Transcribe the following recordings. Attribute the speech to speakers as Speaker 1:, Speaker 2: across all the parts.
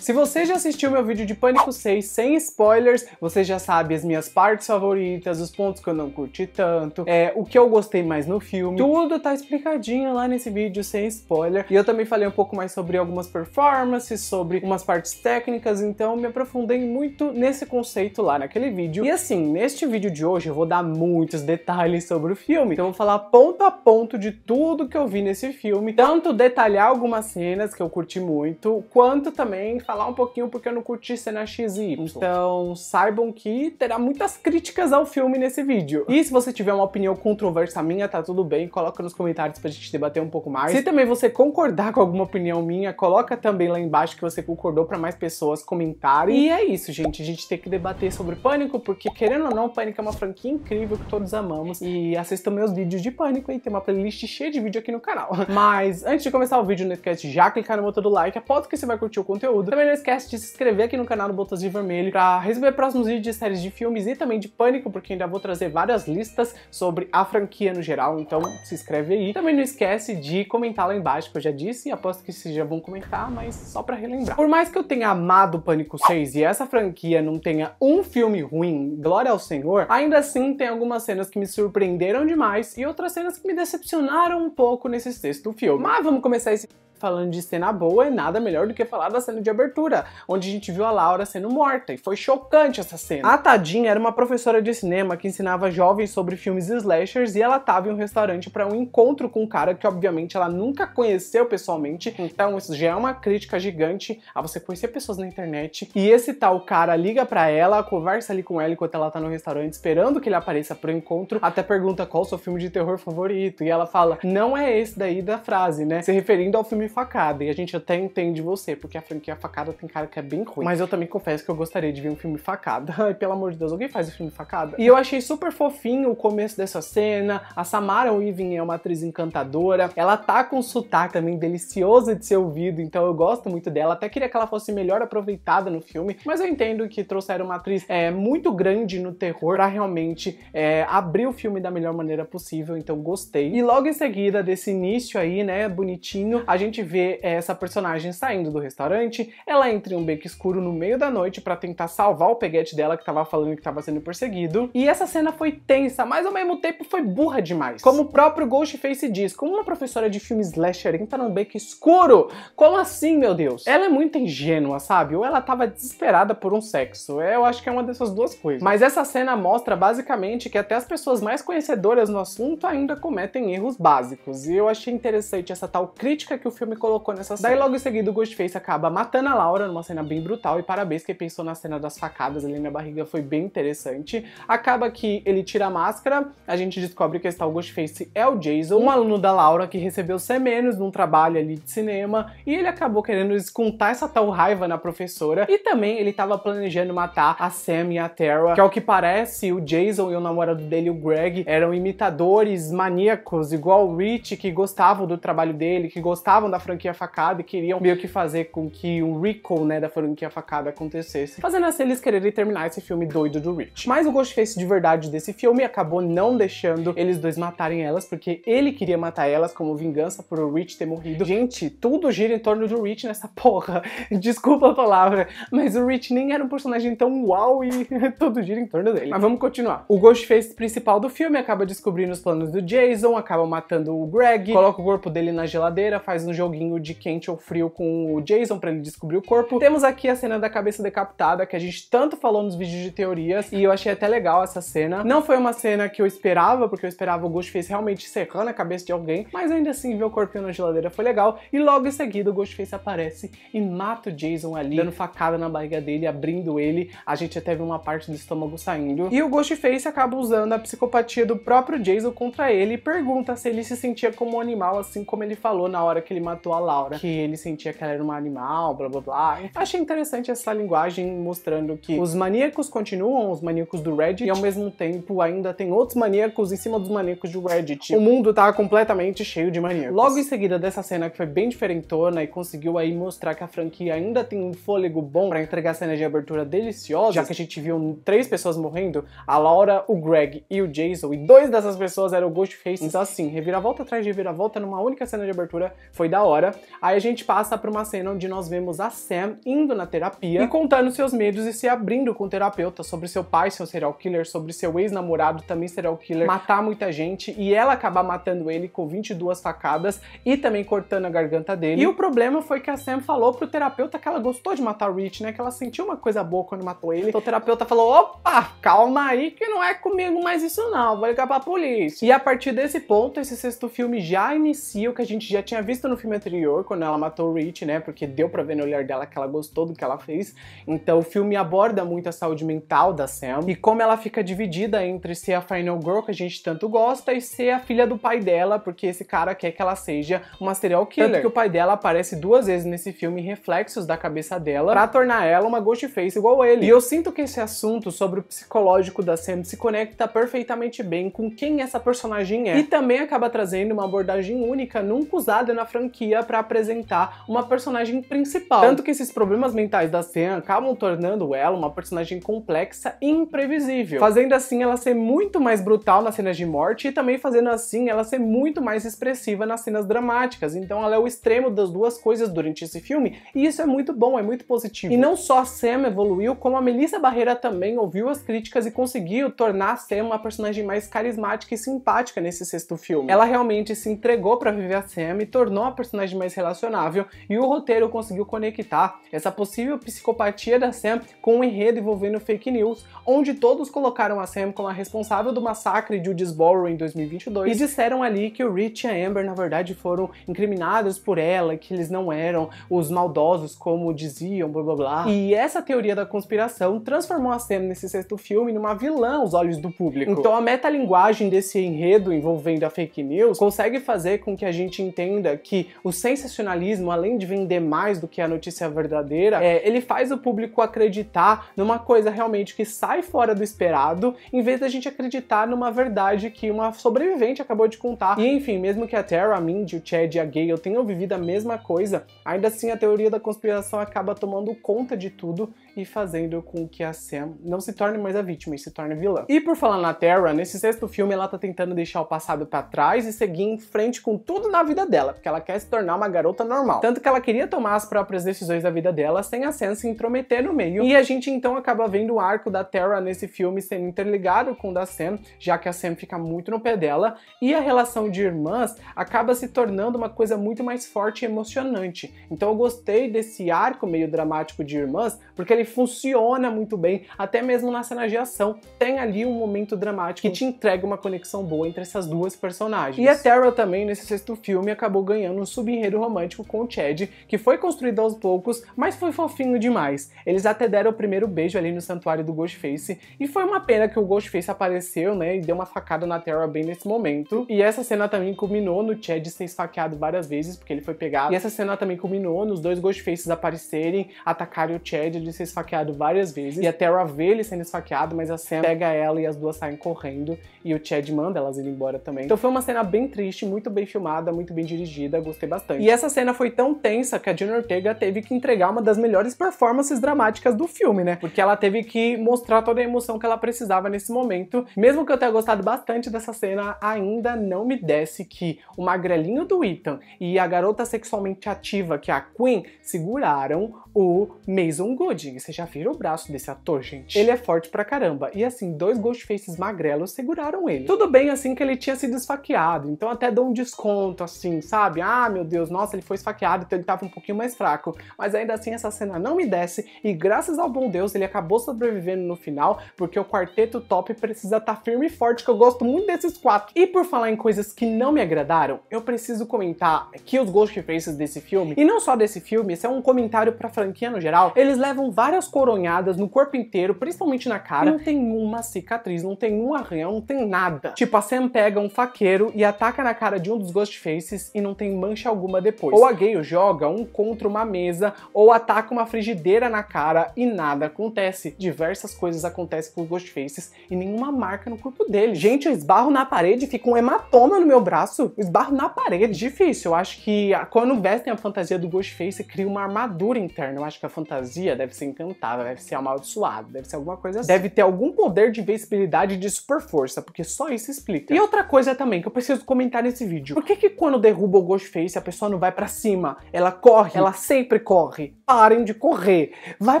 Speaker 1: Se você já assistiu meu vídeo de Pânico 6 sem spoilers, você já sabe as minhas partes favoritas, os pontos que eu não curti tanto, é, o que eu gostei mais no filme, tudo tá explicadinho lá nesse vídeo sem spoiler. E eu também falei um pouco mais sobre algumas performances, sobre umas partes técnicas, então me aprofundei muito nesse conceito lá naquele vídeo. E assim, neste vídeo de hoje eu vou dar muitos detalhes sobre o filme, então eu vou falar ponto a ponto de tudo que eu vi nesse filme, tanto detalhar algumas cenas que eu curti muito, quanto também falar um pouquinho porque eu não curti cena XY. Então saibam que terá muitas críticas ao filme nesse vídeo. E se você tiver uma opinião controversa minha, tá tudo bem, coloca nos comentários pra gente debater um pouco mais. Se também você concordar com alguma opinião minha, coloca também lá embaixo que você concordou para mais pessoas comentarem. E é isso, gente. A gente tem que debater sobre Pânico, porque querendo ou não, Pânico é uma franquia incrível que todos amamos. E assistam meus vídeos de Pânico, hein? Tem uma playlist cheia de vídeo aqui no canal. Mas antes de começar o vídeo no de já clicar no botão do like, aposto que você vai curtir o conteúdo. Também também não esquece de se inscrever aqui no canal do Botãozinho Vermelho para receber próximos vídeos de séries de filmes e também de Pânico, porque ainda vou trazer várias listas sobre a franquia no geral, então se inscreve aí. Também não esquece de comentar lá embaixo, que eu já disse, e aposto que vocês já vão comentar, mas só para relembrar. Por mais que eu tenha amado Pânico 6 e essa franquia não tenha um filme ruim, glória ao Senhor, ainda assim tem algumas cenas que me surpreenderam demais e outras cenas que me decepcionaram um pouco nesse sexto filme. Mas vamos começar esse falando de cena boa e nada melhor do que falar da cena de abertura, onde a gente viu a Laura sendo morta, e foi chocante essa cena. A Tadinha era uma professora de cinema que ensinava jovens sobre filmes slashers e ela tava em um restaurante para um encontro com um cara que obviamente ela nunca conheceu pessoalmente, uhum. então isso já é uma crítica gigante a você conhecer pessoas na internet. E esse tal cara liga para ela, conversa ali com ela enquanto ela tá no restaurante esperando que ele apareça pro encontro, até pergunta qual o seu filme de terror favorito, e ela fala: "Não é esse daí da frase, né?" Se referindo ao filme Facada. E a gente até entende você, porque a franquia Facada tem cara que é bem ruim. Mas eu também confesso que eu gostaria de ver um filme Facada. Ai, pelo amor de Deus, alguém faz o um filme Facada? E eu achei super fofinho o começo dessa cena. A Samara Weaving é uma atriz encantadora. Ela tá com um sotaque também delicioso de ser ouvido, então eu gosto muito dela. Até queria que ela fosse melhor aproveitada no filme, mas eu entendo que trouxeram uma atriz é, muito grande no terror pra realmente é, abrir o filme da melhor maneira possível, então gostei. E logo em seguida desse início aí, né, bonitinho, a gente gente vê essa personagem saindo do restaurante, ela entra em um beco escuro no meio da noite para tentar salvar o peguete dela que tava falando que tava sendo perseguido. E essa cena foi tensa, mas ao mesmo tempo foi burra demais. Como o próprio Ghostface diz, como uma professora de filme slasher entra num beco escuro? Como assim, meu Deus? Ela é muito ingênua, sabe? Ou ela tava desesperada por um sexo. É, eu acho que é uma dessas duas coisas. Mas essa cena mostra basicamente que até as pessoas mais conhecedoras no assunto ainda cometem erros básicos. E eu achei interessante essa tal crítica que o filme me colocou nessa cena. Daí logo em seguida o Ghostface acaba matando a Laura numa cena bem brutal e parabéns que pensou na cena das facadas ali na barriga, foi bem interessante. Acaba que ele tira a máscara, a gente descobre que esse tal Ghostface é o Jason, um aluno da Laura que recebeu C- num trabalho ali de cinema e ele acabou querendo descontar essa tal raiva na professora e também ele estava planejando matar a Sam e a Tara, que ao que parece o Jason e o namorado dele, o Greg, eram imitadores maníacos igual o Rich, que gostavam do trabalho dele, que gostavam da franquia Facada e queriam meio que fazer com que um recall, né, da franquia Facada acontecesse, fazendo assim eles quererem terminar esse filme doido do Rich. Mas o Ghostface de verdade desse filme acabou não deixando eles dois matarem elas, porque ele queria matar elas como vingança por o Rich ter morrido. Gente, tudo gira em torno do Rich nessa porra. Desculpa a palavra, mas o Rich nem era um personagem tão uau e tudo gira em torno dele. Mas vamos continuar. O Ghostface principal do filme acaba descobrindo os planos do Jason, acaba matando o Greg, coloca o corpo dele na geladeira, faz um jogo joguinho de quente ou frio com o Jason para ele descobrir o corpo. Temos aqui a cena da cabeça decapitada, que a gente tanto falou nos vídeos de teorias, e eu achei até legal essa cena. Não foi uma cena que eu esperava, porque eu esperava o Ghostface realmente serrando a cabeça de alguém, mas ainda assim ver o corpinho na geladeira foi legal, e logo em seguida o Ghostface aparece e mata o Jason ali, dando facada na barriga dele, abrindo ele, a gente até viu uma parte do estômago saindo. E o Ghostface acaba usando a psicopatia do próprio Jason contra ele e pergunta se ele se sentia como um animal, assim como ele falou na hora que ele matou a Laura, que ele sentia que ela era um animal, blá blá blá. Achei interessante essa linguagem mostrando que os maníacos continuam, os maníacos do Reddit, e ao mesmo tempo ainda tem outros maníacos em cima dos maníacos do Reddit. O mundo tá completamente cheio de maníacos. Logo em seguida dessa cena que foi bem diferentona e conseguiu aí mostrar que a franquia ainda tem um fôlego bom para entregar cenas de abertura deliciosas, já que a gente viu três pessoas morrendo, a Laura, o Greg e o Jason, e dois dessas pessoas eram o Ghostface. Então assim, reviravolta atrás de reviravolta numa única cena de abertura foi da da hora. Aí a gente passa para uma cena onde nós vemos a Sam indo na terapia e contando seus medos e se abrindo com o terapeuta sobre seu pai ser um serial killer, sobre seu ex-namorado também serial killer, matar muita gente e ela acabar matando ele com 22 facadas e também cortando a garganta dele. E o problema foi que a Sam falou pro terapeuta que ela gostou de matar o Rich, né? Que ela sentiu uma coisa boa quando matou ele. Então o terapeuta falou: opa, calma aí que não é comigo mais isso não, vou ligar pra polícia. E a partir desse ponto, esse sexto filme já inicia o que a gente já tinha visto no filme filme anterior, quando ela matou o Rich, né? Porque deu para ver no olhar dela que ela gostou do que ela fez. Então o filme aborda muito a saúde mental da Sam e como ela fica dividida entre ser a Final Girl que a gente tanto gosta e ser a filha do pai dela, porque esse cara quer que ela seja uma serial killer. Tanto que o pai dela aparece duas vezes nesse filme reflexos da cabeça dela para tornar ela uma ghostface igual ele. E eu sinto que esse assunto sobre o psicológico da Sam se conecta perfeitamente bem com quem essa personagem é e também acaba trazendo uma abordagem única nunca usada na franquia franquia para apresentar uma personagem principal. Tanto que esses problemas mentais da Sam acabam tornando ela uma personagem complexa e imprevisível, fazendo assim ela ser muito mais brutal nas cenas de morte e também fazendo assim ela ser muito mais expressiva nas cenas dramáticas. Então ela é o extremo das duas coisas durante esse filme e isso é muito bom, é muito positivo. E não só a Sam evoluiu, como a Melissa Barreira também ouviu as críticas e conseguiu tornar a Sam uma personagem mais carismática e simpática nesse sexto filme. Ela realmente se entregou para viver a Sam e tornou a personagem personagem mais relacionável e o roteiro conseguiu conectar essa possível psicopatia da Sam com um enredo envolvendo fake news, onde todos colocaram a Sam como a responsável do massacre de Woodsboro em 2022 e disseram ali que o Rich e a Amber na verdade foram incriminados por ela, que eles não eram os maldosos como diziam, blá blá blá. E essa teoria da conspiração transformou a Sam nesse sexto filme numa vilã aos olhos do público. Então a metalinguagem desse enredo envolvendo a fake news consegue fazer com que a gente entenda que o sensacionalismo, além de vender mais do que a notícia verdadeira, é, ele faz o público acreditar numa coisa realmente que sai fora do esperado, em vez da gente acreditar numa verdade que uma sobrevivente acabou de contar. E enfim, mesmo que a Tara, a Mindy, o Chad e a Gale tenham vivido a mesma coisa, ainda assim a teoria da conspiração acaba tomando conta de tudo e fazendo com que a Sam não se torne mais a vítima e se torne vilã. E por falar na Terra, nesse sexto filme ela tá tentando deixar o passado para trás e seguir em frente com tudo na vida dela, porque ela quer se tornar uma garota normal. Tanto que ela queria tomar as próprias decisões da vida dela sem a Sam se intrometer no meio. E a gente então acaba vendo o arco da Terra nesse filme sendo interligado com o da Sam, já que a Sam fica muito no pé dela, e a relação de irmãs acaba se tornando uma coisa muito mais forte e emocionante. Então eu gostei desse arco meio dramático de irmãs, porque ele funciona muito bem, até mesmo na cena de ação. Tem ali um momento dramático que te entrega uma conexão boa entre essas duas personagens. E a Terra também, nesse sexto filme, acabou ganhando um subenredo romântico com o Chad, que foi construído aos poucos, mas foi fofinho demais. Eles até deram o primeiro beijo ali no santuário do Ghostface, e foi uma pena que o Ghostface apareceu, né, e deu uma facada na Terra bem nesse momento. E essa cena também culminou no Chad ser esfaqueado várias vezes, porque ele foi pegado. E essa cena também culminou nos dois Ghostfaces aparecerem, atacarem o Chad, ele ser esfaqueado várias vezes. E a Terra vê ele sendo esfaqueado, mas a Sam pega ela e as duas saem correndo. E o Chad manda elas ir embora também. Então foi uma cena bem triste, muito bem filmada, muito bem dirigida, gostei bastante. E essa cena foi tão tensa que a Jenna Ortega teve que entregar uma das melhores performances dramáticas do filme, né? Porque ela teve que mostrar toda a emoção que ela precisava nesse momento. Mesmo que eu tenha gostado bastante dessa cena, ainda não me desse que o magrelinho do Ethan e a garota sexualmente ativa, que é a Queen, seguraram o Mason Gooding. Você já viram o braço desse ator, gente? Ele é forte pra caramba. E assim, dois Ghostfaces magrelos seguraram ele. Tudo bem, assim, que ele tinha sido esfaqueado. Então até dou um desconto, assim, sabe? Ah, meu Deus, nossa, ele foi esfaqueado, então ele tava um pouquinho mais fraco. Mas ainda assim, essa cena não me desce. E graças ao bom Deus, ele acabou sobrevivendo no final, porque o quarteto top precisa estar tá firme e forte, que eu gosto muito desses quatro. E por falar em coisas que não me agradaram, eu preciso comentar que os Ghostfaces desse filme, e não só desse filme, isso é um comentário pra franquia no geral, eles levam várias coronhadas no corpo inteiro, principalmente na cara. Não tem uma cicatriz, não tem um arranhão, não tem nada. Tipo, a Sam pega um faqueiro e ataca na cara de um dos Ghostfaces e não tem mancha alguma depois. Ou a Gale joga um contra uma mesa ou ataca uma frigideira na cara e nada acontece. Diversas coisas acontecem com os Ghostfaces e nenhuma marca no corpo deles. Gente, eu esbarro na parede, fica um hematoma no meu braço, eu esbarro na parede. Difícil, eu acho que quando vestem a fantasia do Ghostface, cria uma armadura interna inferno. Né? Eu acho que a fantasia deve ser encantada, deve ser amaldiçoada, deve ser alguma coisa assim. Deve ter algum poder de invencibilidade de super força, porque só isso explica. E outra coisa também que eu preciso comentar nesse vídeo. Por que que quando derruba o Ghostface a pessoa não vai para cima? Ela corre, ela sempre corre. Parem de correr, vai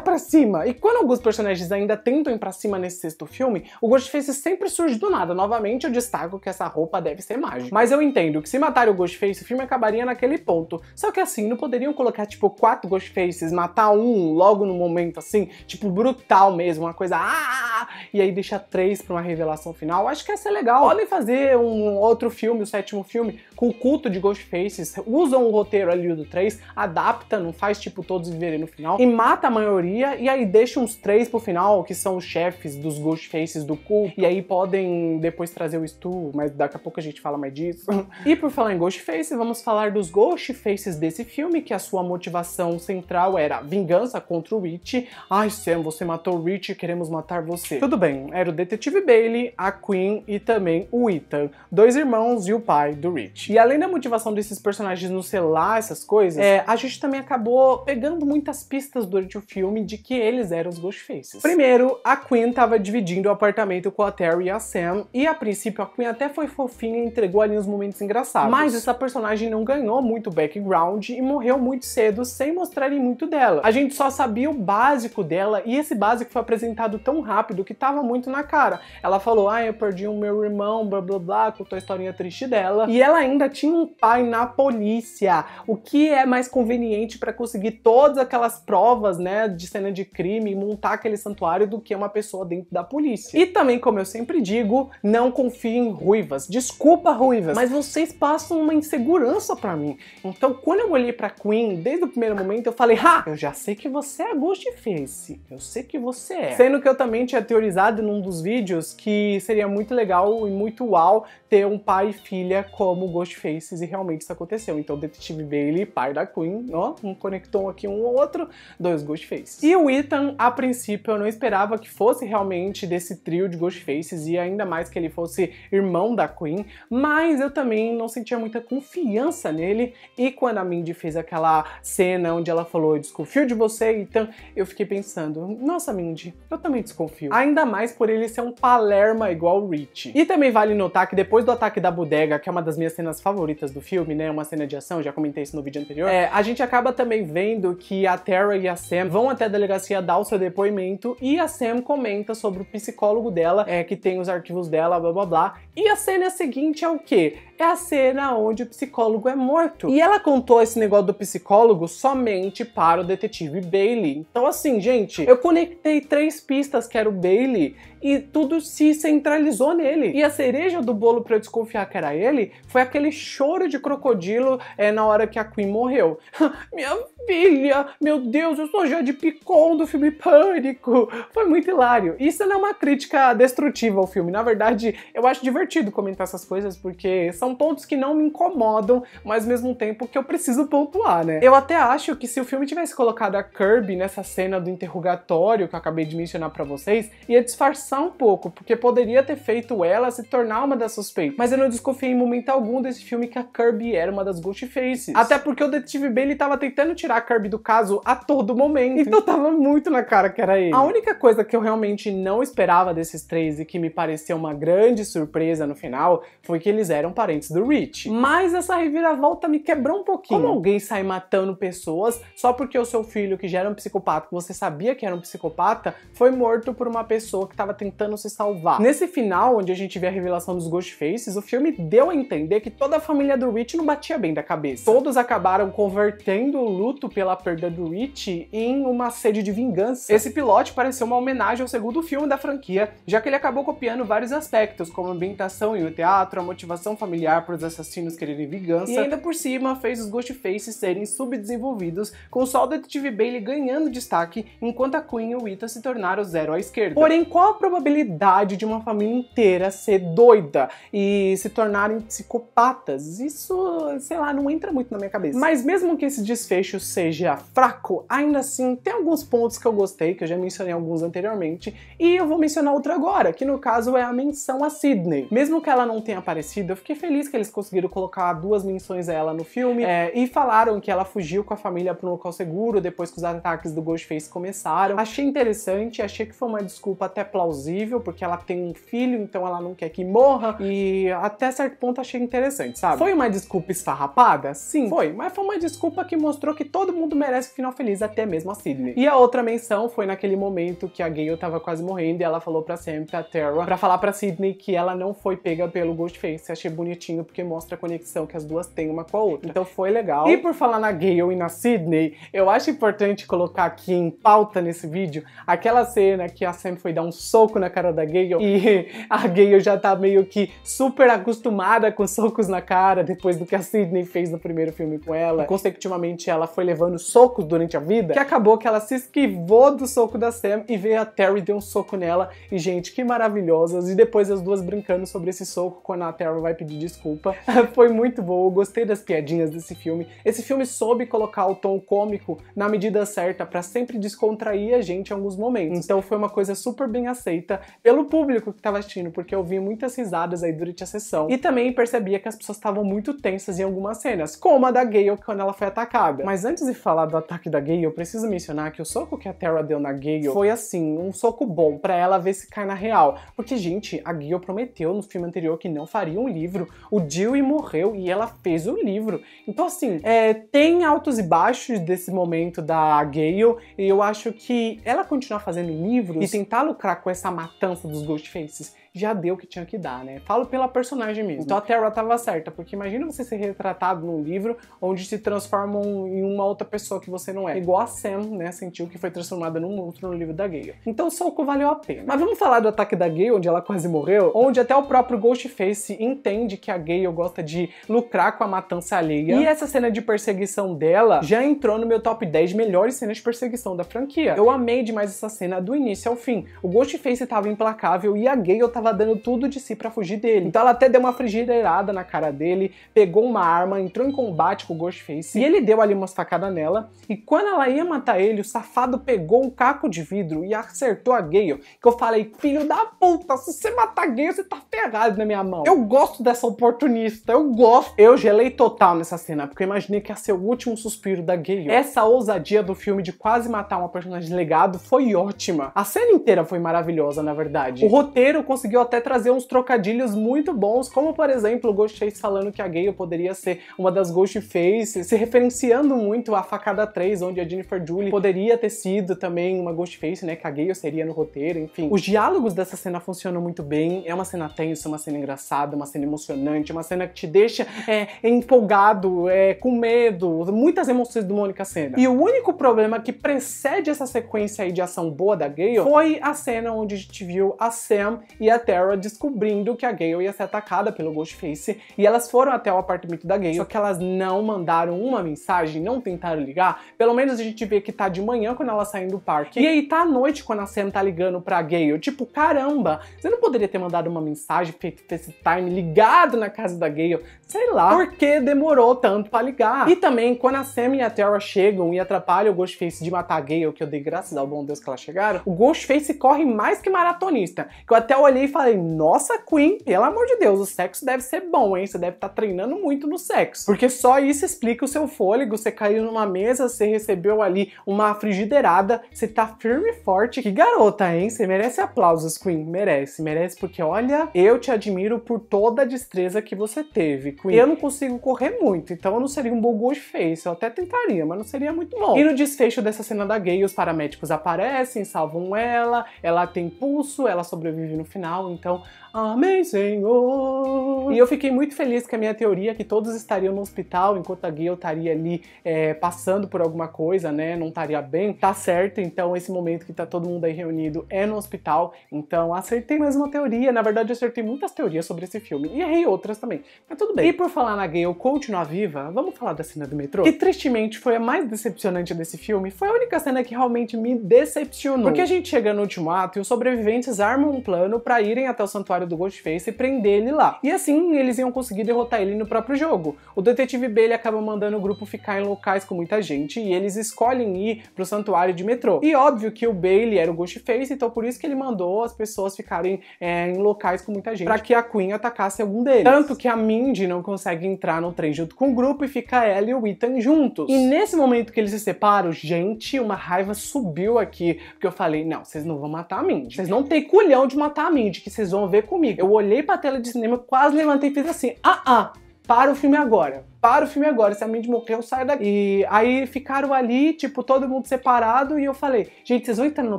Speaker 1: para cima. E quando alguns personagens ainda tentam ir pra cima nesse sexto filme, o Ghostface sempre surge do nada. Novamente eu destaco que essa roupa deve ser mágica. Mas eu entendo que se matarem o Ghostface, o filme acabaria naquele ponto. Só que assim, não poderiam colocar tipo quatro Ghostfaces matar um logo no momento, assim, tipo, brutal mesmo, uma coisa. Ah! E aí deixa três pra uma revelação final. Acho que essa é legal. Podem fazer um outro filme, o sétimo filme, com o culto de Ghostfaces. Usam o roteiro ali do 3, adapta, não faz tipo todos viverem no final, e mata a maioria, e aí deixa uns três pro final, que são os chefes dos Ghostfaces do culto, e aí podem depois trazer o Stu, mas daqui a pouco a gente fala mais disso. e por falar em Faces vamos falar dos Ghostfaces desse filme, que a sua motivação central era é era vingança contra o Rich. Ai, Sam, você matou o Rich, queremos matar você. Tudo bem, era o detetive Bailey, a Queen e também o Ethan, dois irmãos e o pai do Rich. E além da motivação desses personagens no celular, essas coisas, é, a gente também acabou pegando muitas pistas durante o filme de que eles eram os Ghostfaces. Primeiro, a Queen estava dividindo o apartamento com a Terry e a Sam, e a princípio a Queen até foi fofinha e entregou ali uns momentos engraçados. Mas essa personagem não ganhou muito background e morreu muito cedo sem mostrarem muito dela dela. A gente só sabia o básico dela e esse básico foi apresentado tão rápido que tava muito na cara. Ela falou, ah, eu perdi o meu irmão, blá blá blá, contou a historinha triste dela. E ela ainda tinha um pai na polícia, o que é mais conveniente para conseguir todas aquelas provas, né, de cena de crime e montar aquele santuário do que uma pessoa dentro da polícia. E também, como eu sempre digo, não confie em ruivas. Desculpa, ruivas, mas vocês passam uma insegurança para mim. Então, quando eu olhei para Queen, desde o primeiro momento, eu falei, ha, eu já sei que você é Ghostface, eu sei que você é. Sendo que eu também tinha teorizado num dos vídeos que seria muito legal e muito uau ter um pai e filha como Ghostfaces e realmente isso aconteceu. Então Detetive Bailey, pai da Queen, ó, um conectou aqui um ao outro, dois Ghostfaces. E o Ethan, a princípio, eu não esperava que fosse realmente desse trio de Ghostfaces e ainda mais que ele fosse irmão da Queen, mas eu também não sentia muita confiança nele e quando a Mindy fez aquela cena onde ela falou, desculpa, desconfio de você, Ethan, então eu fiquei pensando, nossa Mindy, eu também desconfio. Ainda mais por ele ser um palerma igual o Rich. E também vale notar que depois do ataque da bodega, que é uma das minhas cenas favoritas do filme, né, uma cena de ação, já comentei isso no vídeo anterior, é, a gente acaba também vendo que a Tara e a Sam vão até a delegacia dar o seu depoimento e a Sam comenta sobre o psicólogo dela, é, que tem os arquivos dela, blá blá blá. E a cena seguinte é o quê? É a cena onde o psicólogo é morto. E ela contou esse negócio do psicólogo somente para o detetive Bailey. Então, assim, gente, eu conectei três pistas que era o Bailey e tudo se centralizou nele. E a cereja do bolo para eu desconfiar que era ele foi aquele choro de crocodilo é, na hora que a Queen morreu. Minha filha, meu Deus, eu sou já de Picon do filme Pânico. Foi muito hilário. Isso não é uma crítica destrutiva ao filme. Na verdade, eu acho divertido comentar essas coisas porque são pontos que não me incomodam, mas ao mesmo tempo que eu preciso pontuar, né? Eu até acho que se o filme tivesse tivesse colocado a Kirby nessa cena do interrogatório que eu acabei de mencionar para vocês, ia disfarçar um pouco, porque poderia ter feito ela se tornar uma das suspeitas. Mas eu não desconfiei em momento algum desse filme que a Kirby era uma das Ghostfaces. Até porque o detetive Bailey tava tentando tirar a Kirby do caso a todo momento. Então tava muito na cara que era ele. A única coisa que eu realmente não esperava desses três e que me pareceu uma grande surpresa no final foi que eles eram parentes do Rich. Mas essa reviravolta me quebrou um pouquinho. Como alguém sai matando pessoas só porque o seu filho, que já era um psicopata, que você sabia que era um psicopata, foi morto por uma pessoa que estava tentando se salvar. Nesse final, onde a gente vê a revelação dos Ghostfaces, o filme deu a entender que toda a família do Rich não batia bem da cabeça. Todos acabaram convertendo o luto pela perda do Rich em uma sede de vingança. Esse pilote pareceu uma homenagem ao segundo filme da franquia, já que ele acabou copiando vários aspectos, como a ambientação e o teatro, a motivação familiar para os assassinos quererem vingança, e ainda por cima fez os Ghostfaces serem subdesenvolvidos com só Detetive Bailey ganhando destaque, enquanto a Queen e o Ita se tornaram zero à esquerda. Porém, qual a probabilidade de uma família inteira ser doida e se tornarem psicopatas? Isso, sei lá, não entra muito na minha cabeça. Mas mesmo que esse desfecho seja fraco, ainda assim tem alguns pontos que eu gostei, que eu já mencionei alguns anteriormente, e eu vou mencionar outro agora, que no caso é a menção a Sidney. Mesmo que ela não tenha aparecido, eu fiquei feliz que eles conseguiram colocar duas menções a ela no filme é, e falaram que ela fugiu com a família para um local seguro seguro depois que os ataques do Ghostface começaram. Achei interessante, achei que foi uma desculpa até plausível, porque ela tem um filho, então ela não quer que morra, e até certo ponto achei interessante, sabe? Foi uma desculpa esfarrapada? Sim, foi, mas foi uma desculpa que mostrou que todo mundo merece um final feliz, até mesmo a Sidney. E a outra menção foi naquele momento que a Gale tava quase morrendo e ela falou pra Sam, pra Terra, pra falar pra Sidney que ela não foi pega pelo Ghostface. Achei bonitinho porque mostra a conexão que as duas têm uma com a outra. Então foi legal. E por falar na Gale e na Sidney, eu eu acho importante colocar aqui em pauta nesse vídeo aquela cena que a Sam foi dar um soco na cara da Gale e a Gale já tá meio que super acostumada com socos na cara depois do que a Sidney fez no primeiro filme com ela. E, consecutivamente, ela foi levando socos durante a vida, que acabou que ela se esquivou do soco da Sam e veio a Terry deu um soco nela. E, gente, que maravilhosas! E depois as duas brincando sobre esse soco quando a Terry vai pedir desculpa. foi muito bom, eu gostei das piadinhas desse filme. Esse filme soube colocar o tom cômico na medida certa para sempre descontrair a gente em alguns momentos. Então foi uma coisa super bem aceita pelo público que estava assistindo, porque eu vi muitas risadas aí durante a sessão e também percebia que as pessoas estavam muito tensas em algumas cenas, como a da Gale quando ela foi atacada. Mas antes de falar do ataque da Gale, eu preciso mencionar que o soco que a Terra deu na Gale foi assim, um soco bom para ela ver se cai na real, porque gente, a Gale prometeu no filme anterior que não faria um livro, o Dewey morreu e ela fez o livro. Então assim, é, tem altos e baixos desse momento momento da Gale, e eu acho que ela continuar fazendo livros e tentar lucrar com essa matança dos Ghostfaces já deu o que tinha que dar, né? Falo pela personagem mesmo. Então a Terra estava certa, porque imagina você ser retratado num livro onde se transformam em uma outra pessoa que você não é. Igual a Sam, né? Sentiu que foi transformada num monstro no livro da Gale. Então o Soco valeu a pena. Mas vamos falar do ataque da Gale, onde ela quase morreu, onde até o próprio Ghostface entende que a Gale gosta de lucrar com a matança alheia. E essa cena de perseguição dela já entrou no meu top 10 melhores cenas de perseguição da franquia. Eu amei demais essa cena do início ao fim. O Ghostface estava implacável e a Gale tava tá tava dando tudo de si para fugir dele. Então ela até deu uma frigideirada na cara dele, pegou uma arma, entrou em combate com o Ghostface e ele deu ali uma facada nela. E quando ela ia matar ele, o safado pegou um caco de vidro e acertou a Gale. Que eu falei, filho da puta, se você matar a Gale, você tá ferrado na minha mão. Eu gosto dessa oportunista, eu gosto. Eu gelei total nessa cena, porque eu imaginei que ia ser o último suspiro da Gale. Essa ousadia do filme de quase matar uma personagem legado foi ótima. A cena inteira foi maravilhosa, na verdade. O roteiro conseguiu conseguiu até trazer uns trocadilhos muito bons, como por exemplo, o Ghostface falando que a Gale poderia ser uma das Ghostface, se referenciando muito à Facada 3, onde a Jennifer Julie poderia ter sido também uma Ghostface, né, que a Gale seria no roteiro, enfim. Os diálogos dessa cena funcionam muito bem, é uma cena tensa, uma cena engraçada, uma cena emocionante, uma cena que te deixa é, empolgado, é, com medo, muitas emoções do Mônica cena. E o único problema que precede essa sequência aí de ação boa da Gale foi a cena onde a gente viu a Sam e a Terra descobrindo que a Gale ia ser atacada pelo Ghostface e elas foram até o apartamento da Gale, só que elas não mandaram uma mensagem, não tentaram ligar. Pelo menos a gente vê que tá de manhã quando elas saem do parque. E aí tá à noite quando a Sam tá ligando pra Gale. Tipo, caramba, você não poderia ter mandado uma mensagem, feito FaceTime, ligado na casa da Gale? Sei lá, porque demorou tanto pra ligar. E também, quando a Sam e a Terra chegam e atrapalham o Ghostface de matar a Gale, que eu dei graças ao bom Deus que elas chegaram, o Ghostface corre mais que maratonista. Que eu até olhei falei, nossa, Queen, pelo amor de Deus, o sexo deve ser bom, hein? Você deve estar tá treinando muito no sexo. Porque só isso explica o seu fôlego, você caiu numa mesa, você recebeu ali uma frigideirada, você tá firme e forte. Que garota, hein? Você merece aplausos, Queen. Merece, merece, porque olha, eu te admiro por toda a destreza que você teve, Queen. Eu não consigo correr muito, então eu não seria um bom Face. Eu até tentaria, mas não seria muito bom. E no desfecho dessa cena da gay, os paramédicos aparecem, salvam ela, ela tem pulso, ela sobrevive no final, então Amém, Senhor. E eu fiquei muito feliz que a minha teoria é que todos estariam no hospital enquanto a Gayle estaria ali é, passando por alguma coisa, né? Não estaria bem, tá certo. Então, esse momento que tá todo mundo aí reunido é no hospital. Então, acertei mais uma teoria. Na verdade, acertei muitas teorias sobre esse filme e errei outras também. Mas tudo bem. E por falar na Gayle continuar viva, vamos falar da cena do metrô? Que tristemente foi a mais decepcionante desse filme. Foi a única cena que realmente me decepcionou. Porque a gente chega no último ato e os sobreviventes armam um plano para irem até o santuário do Ghostface e prender ele lá. E assim eles iam conseguir derrotar ele no próprio jogo. O detetive Bailey acaba mandando o grupo ficar em locais com muita gente e eles escolhem ir pro santuário de metrô. E óbvio que o Bailey era o Ghostface, então por isso que ele mandou as pessoas ficarem é, em locais com muita gente para que a Queen atacasse algum deles. Tanto que a Mindy não consegue entrar no trem junto com o grupo e fica ela e o Ethan juntos. E nesse momento que eles se separam, gente, uma raiva subiu aqui, porque eu falei, não, vocês não vão matar a Mindy. Vocês não tem culhão de matar a Mindy, que vocês vão ver comigo. Eu olhei pra tela de cinema, quase levantei e fiz assim, ah, ah, para o filme agora para o filme agora, se a Mindy morrer, eu saio daqui. E aí ficaram ali, tipo, todo mundo separado, e eu falei, gente, vocês vão entrar no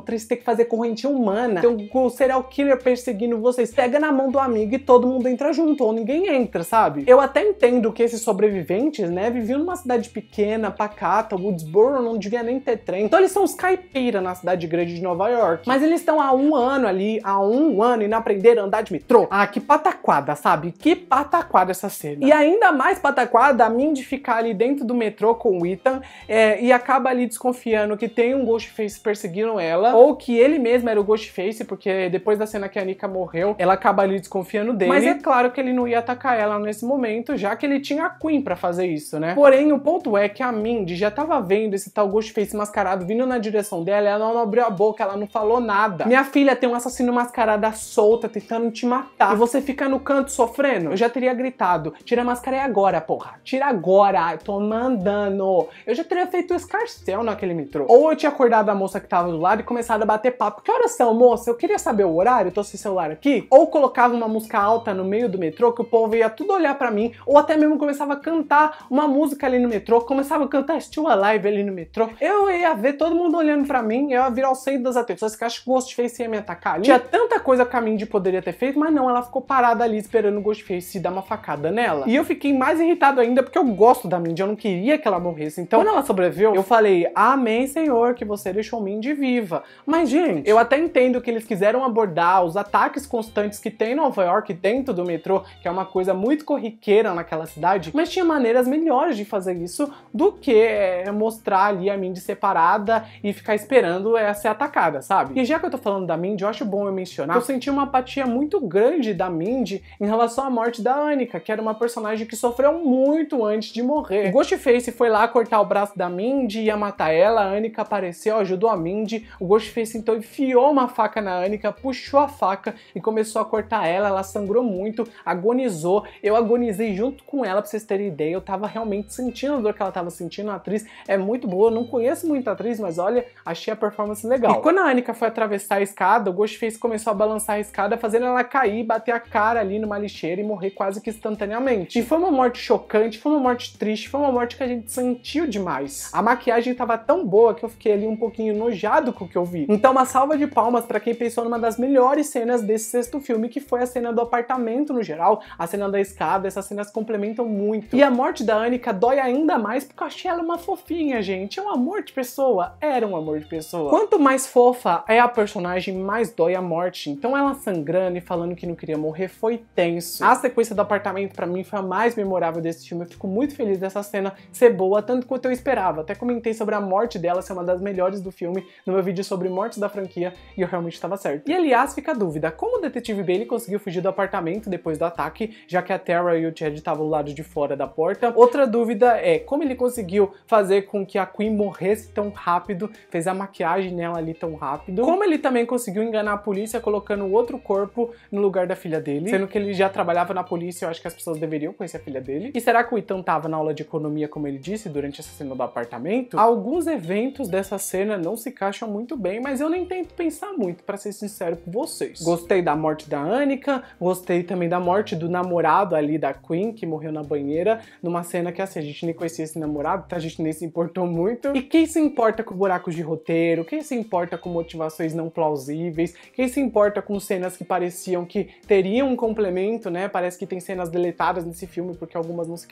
Speaker 1: trem, tem que fazer correntinha humana, tem um serial killer perseguindo vocês, pega na mão do amigo e todo mundo entra junto, ou ninguém entra, sabe? Eu até entendo que esses sobreviventes, né, viviam numa cidade pequena, pacata, Woodsboro não devia nem ter trem, então eles são os caipira na cidade grande de Nova York, mas eles estão há um ano ali, há um ano, e não aprenderam a andar de metrô. Ah, que pataquada, sabe? Que pataquada essa cena. E ainda mais pataquada lá da Min de ficar ali dentro do metrô com o Ethan é, e acaba ali desconfiando que tem um Ghostface perseguindo ela, ou que ele mesmo era o Ghostface, porque depois da cena que a Nika morreu, ela acaba ali desconfiando dele. Mas é claro que ele não ia atacar ela nesse momento, já que ele tinha a Queen para fazer isso, né? Porém, o ponto é que a Mindy já tava vendo esse tal Ghostface mascarado vindo na direção dela, ela não abriu a boca, ela não falou nada. Minha filha tem um assassino mascarado solta tentando te matar e você fica no canto sofrendo. Eu já teria gritado: tira a máscara é agora, porra. Tira agora, eu tô mandando. Eu já teria feito escarcel naquele metrô. Ou eu tinha acordado a moça que tava do lado e começado a bater papo. Que horas são, moça? Eu queria saber o horário, eu tô sem celular aqui. Ou colocava uma música alta no meio do metrô que o povo ia tudo olhar para mim. Ou até mesmo começava a cantar uma música ali no metrô. Começava a cantar Still Alive ali no metrô. Eu ia ver todo mundo olhando para mim. Eu ia virar o seio das atenções que acho que o Ghostface ia me atacar ali. Tinha tanta coisa que a Mindy poderia ter feito, mas não. Ela ficou parada ali esperando o Ghostface dar uma facada nela. E eu fiquei mais irritado ainda ainda porque eu gosto da Mindy, eu não queria que ela morresse. Então, quando ela sobreviveu, eu falei: Amém, Senhor, que você deixou Mindy viva. Mas, gente, eu até entendo que eles quiseram abordar os ataques constantes que tem em Nova York dentro do metrô, que é uma coisa muito corriqueira naquela cidade, mas tinha maneiras melhores de fazer isso do que eh, mostrar ali a Mindy separada e ficar esperando ela ser atacada, sabe? E já que eu tô falando da Mindy, eu acho bom eu mencionar, eu senti uma apatia muito grande da Mindy em relação à morte da Annika, que era uma personagem que sofreu muito muito antes de morrer. O Ghostface foi lá cortar o braço da Mindy, ia matar ela, a Annika apareceu, ajudou a Mindy. O Ghostface então enfiou uma faca na Annika, puxou a faca e começou a cortar ela. Ela sangrou muito, agonizou. Eu agonizei junto com ela, pra vocês terem ideia. Eu tava realmente sentindo a dor que ela tava sentindo. A atriz é muito boa, eu não conheço muita atriz, mas olha, achei a performance legal. E quando a Annika foi atravessar a escada, o Ghostface começou a balançar a escada, fazendo ela cair, bater a cara ali numa lixeira e morrer quase que instantaneamente. E foi uma morte chocante foi uma morte triste, foi uma morte que a gente sentiu demais. A maquiagem tava tão boa que eu fiquei ali um pouquinho nojado com o que eu vi. Então uma salva de palmas para quem pensou numa das melhores cenas desse sexto filme, que foi a cena do apartamento no geral, a cena da escada, essas cenas complementam muito. E a morte da Annika dói ainda mais porque eu achei ela uma fofinha, gente. É um amor de pessoa, era um amor de pessoa. Quanto mais fofa é a personagem, mais dói a morte. Então ela sangrando e falando que não queria morrer foi tenso. A sequência do apartamento para mim foi a mais memorável desse filme eu fico muito feliz dessa cena ser boa, tanto quanto eu esperava. Até comentei sobre a morte dela ser uma das melhores do filme no meu vídeo sobre mortes da franquia e eu realmente estava certo. E aliás, fica a dúvida, como o detetive Bailey conseguiu fugir do apartamento depois do ataque, já que a Tara e o Chad estavam do lado de fora da porta? Outra dúvida é como ele conseguiu fazer com que a Queen morresse tão rápido, fez a maquiagem nela ali tão rápido. Como ele também conseguiu enganar a polícia colocando outro corpo no lugar da filha dele, sendo que ele já trabalhava na polícia, eu acho que as pessoas deveriam conhecer a filha dele. E será que Kuitan estava na aula de economia, como ele disse, durante essa cena do apartamento, alguns eventos dessa cena não se encaixam muito bem, mas eu nem tento pensar muito, para ser sincero com vocês. Gostei da morte da Annika, gostei também da morte do namorado ali da Queen, que morreu na banheira, numa cena que assim, a gente nem conhecia esse namorado, tá? a gente nem se importou muito. E quem se importa com buracos de roteiro, quem se importa com motivações não plausíveis, quem se importa com cenas que pareciam que teriam um complemento, né? Parece que tem cenas deletadas nesse filme porque algumas não se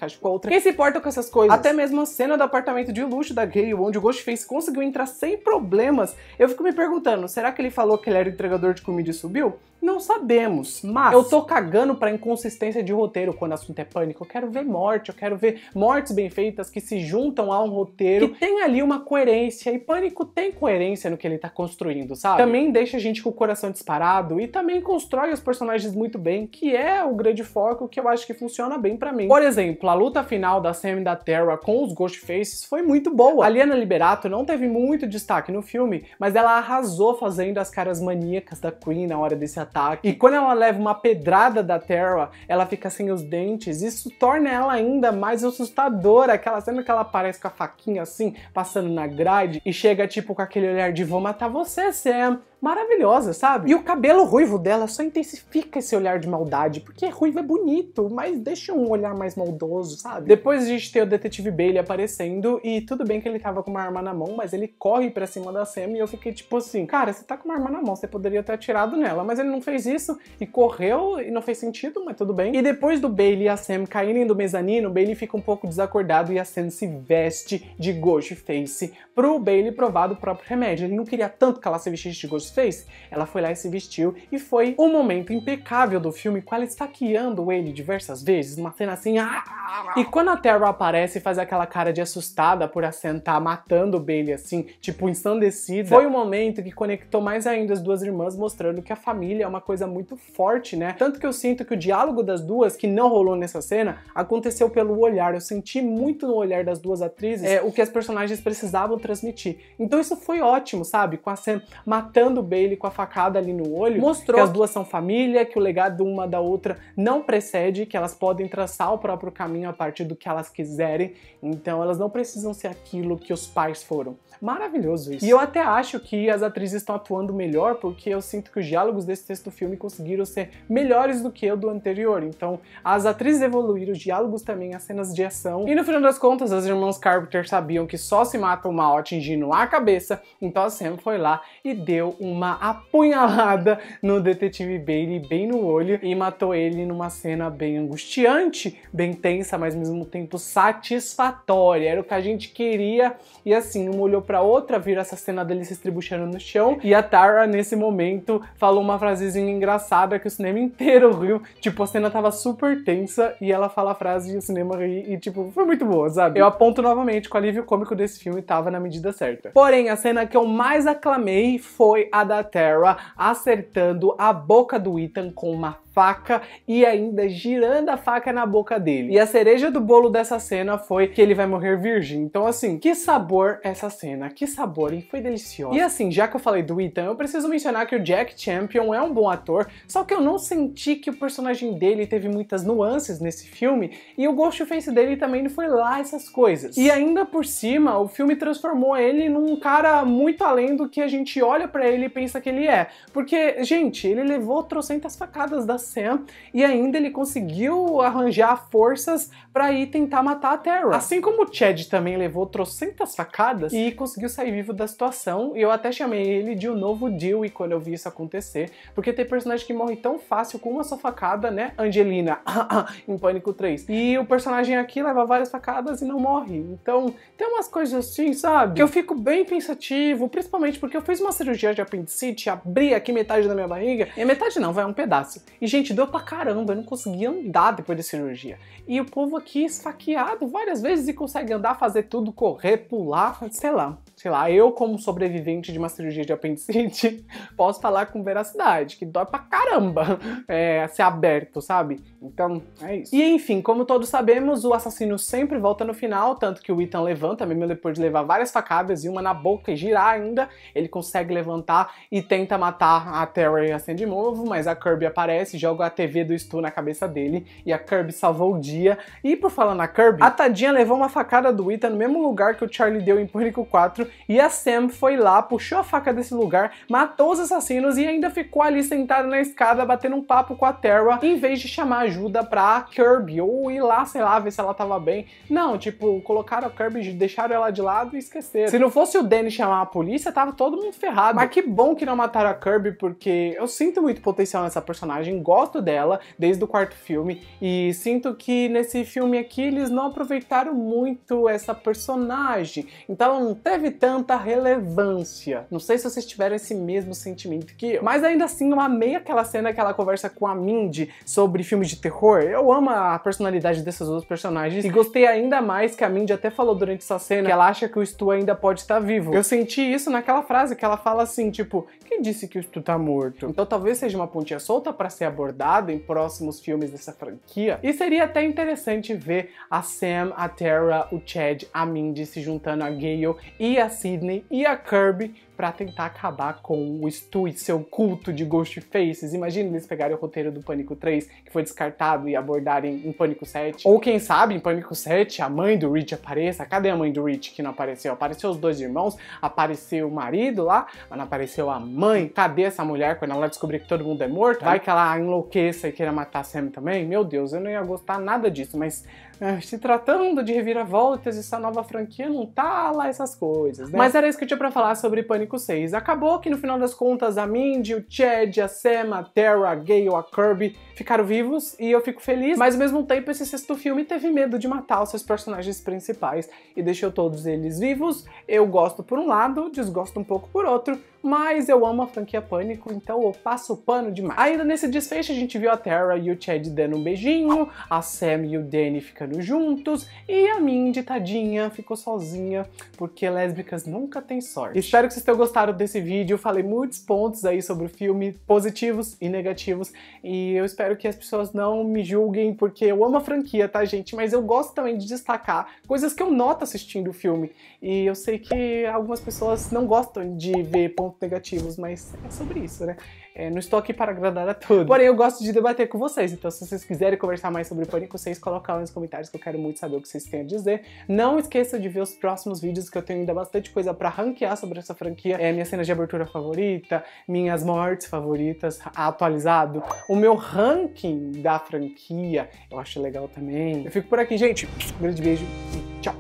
Speaker 1: quem se importa com essas coisas? Até mesmo a cena do apartamento de luxo da Gale, onde o Ghostface conseguiu entrar sem problemas, eu fico me perguntando, será que ele falou que ele era entregador de comida e subiu? Não sabemos, mas eu tô cagando pra inconsistência de roteiro quando o assunto é pânico. Eu quero ver morte, eu quero ver mortes bem feitas que se juntam a um roteiro que tem ali uma coerência. E pânico tem coerência no que ele tá construindo, sabe? Também deixa a gente com o coração disparado e também constrói os personagens muito bem, que é o grande foco que eu acho que funciona bem para mim. Por exemplo, a luta final da Sam e da Terra com os Ghostfaces foi muito boa. A Liana Liberato não teve muito destaque no filme, mas ela arrasou fazendo as caras maníacas da Queen na hora desse ataque ataque. E quando ela leva uma pedrada da Terra, ela fica sem os dentes. Isso torna ela ainda mais assustadora. Aquela cena que ela aparece com a faquinha assim, passando na grade e chega tipo com aquele olhar de vou matar você, Sam maravilhosa, sabe? E o cabelo ruivo dela só intensifica esse olhar de maldade, porque é ruivo é bonito, mas deixa um olhar mais maldoso, sabe? Depois a gente tem o detetive Bailey aparecendo, e tudo bem que ele tava com uma arma na mão, mas ele corre pra cima da Sam e eu fiquei tipo assim, cara, você tá com uma arma na mão, você poderia ter atirado nela, mas ele não fez isso e correu e não fez sentido, mas tudo bem. E depois do Bailey e a Sam caírem do mezanino, o Bailey fica um pouco desacordado e a Sam se veste de Ghostface pro Bailey provar do próprio remédio. Ele não queria tanto que ela se vestisse de Ghostface fez. Ela foi lá e se vestiu e foi um momento impecável do filme com ela esfaqueando ele diversas vezes, uma cena assim. Ah, e quando a Terra aparece e faz aquela cara de assustada por assentar, matando o Bailey assim, tipo ensandecida, foi um momento que conectou mais ainda as duas irmãs, mostrando que a família é uma coisa muito forte, né? Tanto que eu sinto que o diálogo das duas, que não rolou nessa cena, aconteceu pelo olhar. Eu senti muito no olhar das duas atrizes é, é o que as personagens precisavam transmitir. Então isso foi ótimo, sabe? Com a cena matando matando Bailey com a facada ali no olho, mostrou que as duas são família, que o legado uma da outra não precede, que elas podem traçar o próprio caminho a partir do que elas quiserem. Então elas não precisam ser aquilo que os pais foram. Maravilhoso isso. E eu até acho que as atrizes estão atuando melhor, porque eu sinto que os diálogos desse texto filme conseguiram ser melhores do que o do anterior. Então, as atrizes evoluíram, os diálogos também, as cenas de ação. E no final das contas, as irmãs Carpenter sabiam que só se mata o mal atingindo a cabeça, então a Sam foi lá e deu um uma apunhalada no detetive Bailey bem no olho e matou ele numa cena bem angustiante, bem tensa, mas ao mesmo tempo satisfatória. Era o que a gente queria e assim, uma olhou para outra, vira essa cena dele se estribuchando no chão e a Tara nesse momento falou uma frasezinha engraçada que o cinema inteiro riu. Tipo, a cena tava super tensa e ela fala a frase e o cinema ri e tipo, foi muito boa, sabe? Eu aponto novamente que o alívio cômico desse filme tava na medida certa. Porém, a cena que eu mais aclamei foi a da Terra acertando a boca do Ethan com uma faca e ainda girando a faca na boca dele. E a cereja do bolo dessa cena foi que ele vai morrer virgem. Então, assim, que sabor essa cena, que sabor, e foi delicioso. E assim, já que eu falei do Ethan, eu preciso mencionar que o Jack Champion é um bom ator, só que eu não senti que o personagem dele teve muitas nuances nesse filme, e o Ghostface dele também não foi lá essas coisas. E ainda por cima, o filme transformou ele num cara muito além do que a gente olha para ele e pensa que ele é. Porque, gente, ele levou trocentas facadas da Sam e ainda ele conseguiu arranjar forças para ir tentar matar a Terra. Assim como o Chad também levou trocentas facadas e conseguiu sair vivo da situação, e eu até chamei ele de o um novo Dewey quando eu vi isso acontecer, porque tem personagem que morre tão fácil com uma só facada, né? Angelina ah, ah, em Pânico 3. E o personagem aqui leva várias facadas e não morre. Então, tem umas coisas assim, sabe? Que eu fico bem pensativo, principalmente porque eu fiz uma cirurgia de apendicite, abri aqui metade da minha barriga, e metade não, vai um pedaço. E gente, deu pra caramba, eu não conseguia andar depois da cirurgia. E o povo aqui esfaqueado várias vezes e consegue andar, fazer tudo, correr, pular, sei lá sei lá, eu como sobrevivente de uma cirurgia de apendicite, posso falar com veracidade, que dói pra caramba é, ser aberto, sabe? Então, é isso. E enfim, como todos sabemos, o assassino sempre volta no final, tanto que o Ethan levanta, mesmo depois de levar várias facadas e uma na boca e girar ainda, ele consegue levantar e tenta matar a Terry assim de novo, mas a Kirby aparece, joga a TV do Stu na cabeça dele e a Kirby salvou o dia. E por falar na Kirby, a tadinha levou uma facada do Ethan no mesmo lugar que o Charlie deu em Pânico 4 e a Sam foi lá, puxou a faca desse lugar, matou os assassinos e ainda ficou ali sentada na escada batendo um papo com a Terra em vez de chamar ajuda pra Kirby ou ir lá, sei lá, ver se ela tava bem. Não, tipo, colocaram a Kirby, deixaram ela de lado e esqueceram. Se não fosse o Danny chamar a polícia, tava todo mundo ferrado. Mas que bom que não mataram a Kirby, porque eu sinto muito potencial nessa personagem, gosto dela desde o quarto filme e sinto que nesse filme aqui eles não aproveitaram muito essa personagem. Então não teve tanta relevância. Não sei se vocês tiveram esse mesmo sentimento que eu. Mas ainda assim, eu amei aquela cena que ela conversa com a Mindy sobre filmes de terror. Eu amo a personalidade dessas duas personagens. E gostei ainda mais que a Mindy até falou durante essa cena que ela acha que o Stu ainda pode estar vivo. Eu senti isso naquela frase que ela fala assim, tipo, quem disse que o Stu tá morto? Então talvez seja uma pontinha solta para ser abordada em próximos filmes dessa franquia. E seria até interessante ver a Sam, a Tara, o Chad, a Mindy se juntando a Gale e a Sydney Sidney e a Kirby para tentar acabar com o Stu e seu culto de Faces. Imagina eles pegarem o roteiro do Pânico 3, que foi descartado, e abordarem em Pânico 7. Ou quem sabe, em Pânico 7, a mãe do Rich apareça. Cadê a mãe do Rich que não apareceu? Apareceu os dois irmãos, apareceu o marido lá, mas não apareceu a mãe. Cadê essa mulher quando ela descobrir que todo mundo é morto? Vai que ela enlouqueça e queira matar Sam também? Meu Deus, eu não ia gostar nada disso, mas ah, se tratando de reviravoltas, essa nova franquia não tá lá essas coisas, né? Mas era isso que eu tinha pra falar sobre Pânico 6. Acabou que no final das contas a Mindy, o Chad, a Sam, a Terra, a Gale, a Kirby ficaram vivos e eu fico feliz, mas ao mesmo tempo esse sexto filme teve medo de matar os seus personagens principais e deixou todos eles vivos. Eu gosto por um lado, desgosto um pouco por outro, mas eu amo a franquia Pânico, então eu passo o pano demais. Ainda nesse desfecho a gente viu a Terra e o Chad dando um beijinho, a Sam e o Danny ficando juntos e a Mindy, tadinha, ficou sozinha porque lésbicas nunca têm sorte. Espero que vocês tenham gostaram desse vídeo, eu falei muitos pontos aí sobre o filme, positivos e negativos, e eu espero que as pessoas não me julguem, porque eu amo a franquia, tá, gente? Mas eu gosto também de destacar coisas que eu noto assistindo o filme, e eu sei que algumas pessoas não gostam de ver pontos negativos, mas é sobre isso, né? É, não estou aqui para agradar a todos. Porém, eu gosto de debater com vocês, então se vocês quiserem conversar mais sobre Pânico, vocês colocam lá nos comentários que eu quero muito saber o que vocês têm a dizer. Não esqueça de ver os próximos vídeos que eu tenho ainda bastante coisa para ranquear sobre essa franquia. É, minhas cenas de abertura favorita, minhas mortes favoritas, atualizado. O meu ranking da franquia, eu acho legal também. Eu fico por aqui, gente. Um grande beijo e tchau!